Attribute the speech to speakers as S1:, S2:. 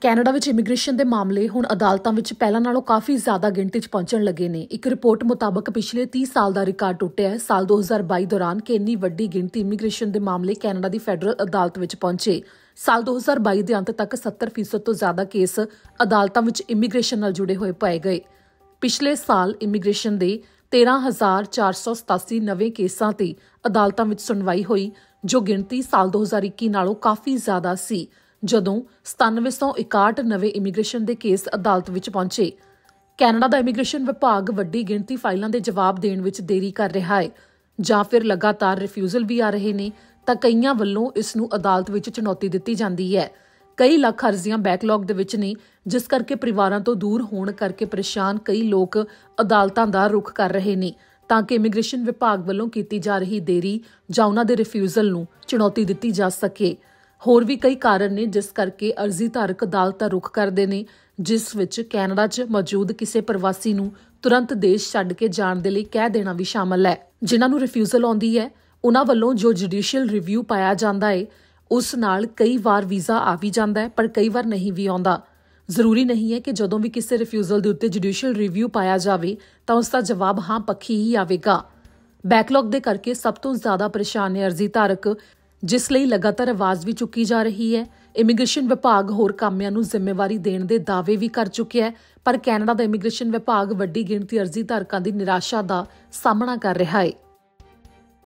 S1: Canada ਵਿੱਚ immigration ਦੇ ਮਾਮਲੇ ਹੁਣ ਅਦਾਲਤਾਂ ਵਿੱਚ ਪਹਿਲਾਂ ਨਾਲੋਂ ਕਾਫੀ ਜ਼ਿਆਦਾ ਗਿਣਤੀ 'ਚ ਪਹੁੰਚਣ ਲੱਗੇ ਨੇ ਇੱਕ ਰਿਪੋਰਟ ਮੁਤਾਬਕ ਪਿਛਲੇ 30 ਸਾਲ ਦਾ ਰਿਕਾਰਡ ਟੁੱਟਿਆ ਹੈ ਸਾਲ 2022 ਦੌਰਾਨ ਕਿੰਨੀ ਵੱਡੀ ਗਿਣਤੀ ਇਮੀਗ੍ਰੇਸ਼ਨ ਦੇ ਮਾਮਲੇ ਕੈਨੇਡਾ ਦੀ ਫੈਡਰਲ ਅਦਾਲਤ ਵਿੱਚ ਪਹੁੰਚੇ ਸਾਲ 2022 ਦੇ ਅੰਤ ਤੱਕ 70% ਤੋਂ ਜ਼ਿਆਦਾ ਕੇਸ ਅਦਾਲਤਾਂ ਵਿੱਚ ਇਮੀਗ੍ਰੇਸ਼ਨ ਨਾਲ ਜੁੜੇ ਹੋਏ ਪਾਏ ਗਏ ਪਿਛਲੇ ਸਾਲ ਇਮੀਗ੍ਰੇਸ਼ਨ ਦੇ 13487 ਨਵੇਂ ਕੇਸਾਂ ਤੇ ਅਦਾਲਤਾਂ ਵਿੱਚ ਸੁਣਵਾਈ ਹੋਈ ਜੋ ਗਿਣਤੀ ਸਾਲ 2021 ਨਾਲੋਂ ਕਾਫੀ ਜ਼ਿਆਦਾ ਸੀ ਜਦੋਂ 61 ਨਵੇਂ ਇਮੀਗ੍ਰੇਸ਼ਨ ਦੇ ਕੇਸ ਅਦਾਲਤ ਵਿੱਚ ਪਹੁੰਚੇ ਕੈਨੇਡਾ ਦਾ ਇਮੀਗ੍ਰੇਸ਼ਨ ਵਿਭਾਗ ਵੱਡੀ ਗਿਣਤੀ ਫਾਈਲਾਂ ਦੇ ਜਵਾਬ ਦੇਣ ਵਿੱਚ ਦੇਰੀ ਕਰ ਰਿਹਾ ਹੈ ਜਾਂ ਫਿਰ ਲਗਾਤਾਰ ਰਿਫਿਊਜ਼ਲ ਵੀ ਆ ਰਹੇ ਨੇ ਤਾਂ ਕਈਆਂ ਵੱਲੋਂ ਇਸ ਨੂੰ ਅਦਾਲਤ ਵਿੱਚ ਚੁਣੌਤੀ ਦਿੱਤੀ ਜਾਂਦੀ ਹੈ ਕਈ ਲੱਖ ਅਰਜ਼ੀਆਂ ਬੈਕਲੌਗ ਦੇ ਵਿੱਚ ਨੇ ਜਿਸ ਕਰਕੇ ਪਰਿਵਾਰਾਂ ਤੋਂ ਦੂਰ ਹੋਣ ਕਰਕੇ ਪਰੇਸ਼ਾਨ ਕਈ ਲੋਕ ਅਦਾਲਤਾਂ ਦਾ ਰੁਖ ਕਰ ਰਹੇ ਨੇ ਤਾਂ ਕਿ ਇਮੀਗ੍ਰੇਸ਼ਨ ਵਿਭਾਗ ਵੱਲੋਂ ਕੀਤੀ ਜਾ ਰਹੀ ਦੇਰੀ ਜਾਂ ਉਹਨਾਂ ਦੇ ਰਿਫਿਊਜ਼ਲ ਨੂੰ ਚੁਣੌਤੀ ਦਿੱਤੀ ਜਾ ਸਕੇ ਹੋਰ ਵੀ ਕਈ ਕਾਰਨ ਨੇ ਜਿਸ ਕਰਕੇ ਅਰਜ਼ੀ ਧਾਰਕ ਅਦਾਲਤ ਦਾ ਰੁਖ ਕਰਦੇ ਨੇ ਜਿਸ ਵਿੱਚ ਕੈਨੇਡਾ 'ਚ ਮੌਜੂਦ ਕਿਸੇ ਪ੍ਰਵਾਸੀ ਨੂੰ ਤੁਰੰਤ ਦੇਸ਼ ਛੱਡ ਕੇ ਜਾਣ ਦੇ ਲਈ ਕਹਿ ਦੇਣਾ ਵੀ ਸ਼ਾਮਲ ਹੈ ਜਿਨ੍ਹਾਂ ਨੂੰ ਰਿਫਿਊਜ਼ਲ ਆਉਂਦੀ ਹੈ ਉਹਨਾਂ ਵੱਲੋਂ ਜੋ ਜੁਡੀਸ਼ੀਅਲ ਰਿਵਿਊ ਪਾਇਆ ਜਾਂਦਾ ਹੈ ਉਸ ਨਾਲ ਕਈ ਵਾਰ ਵੀਜ਼ਾ ਆ ਵੀ ਜਾਂਦਾ ਹੈ ਪਰ ਕਈ ਵਾਰ ਨਹੀਂ ਵੀ ਆਉਂਦਾ ਜ਼ਰੂਰੀ ਨਹੀਂ ਹੈ ਕਿ ਜਦੋਂ ਵੀ ਕਿਸੇ ਰਿਫਿਊਜ਼ਲ ਦੇ ਉੱਤੇ ਜੁਡੀਸ਼ੀਅਲ ਰਿਵਿਊ ਪਾਇਆ ਜਾਵੇ ਤਾਂ ਉਸ ਦਾ ਜਵਾਬ ਹਾਂ ਪੱਕੀ ਹੀ ਆਵੇਗਾ ਬੈਕਲੌਗ ਦੇ ਕਰਕੇ ਸਭ ਤੋਂ ਜ਼ਿਆਦਾ ਪਰੇਸ਼ਾਨ ਨੇ ਅਰਜ਼ੀ ਧਾਰਕ ਜਿਸ ਲਈ ਲਗਾਤਾਰ ਆਵਾਜ਼ ਵੀ ਚੁੱਕੀ ਜਾ ਰਹੀ ਹੈ ਇਮੀਗ੍ਰੇਸ਼ਨ ਵਿਭਾਗ ਹੋਰ ਕਾਮਿਆਂ ਨੂੰ ਜ਼ਿੰਮੇਵਾਰੀ ਦੇਣ ਦੇ ਦਾਅਵੇ ਵੀ ਕਰ ਚੁੱਕਿਆ ਹੈ ਪਰ ਕੈਨੇਡਾ ਦਾ ਇਮੀਗ੍ਰੇਸ਼ਨ ਵਿਭਾਗ ਵੱਡੀ ਗਿਣਤੀ ਅਰਜ਼ੀ ਧਾਰਕਾਂ ਦੀ ਨਿਰਾਸ਼ਾ ਦਾ ਸਾਹਮਣਾ ਕਰ ਰਿਹਾ ਹੈ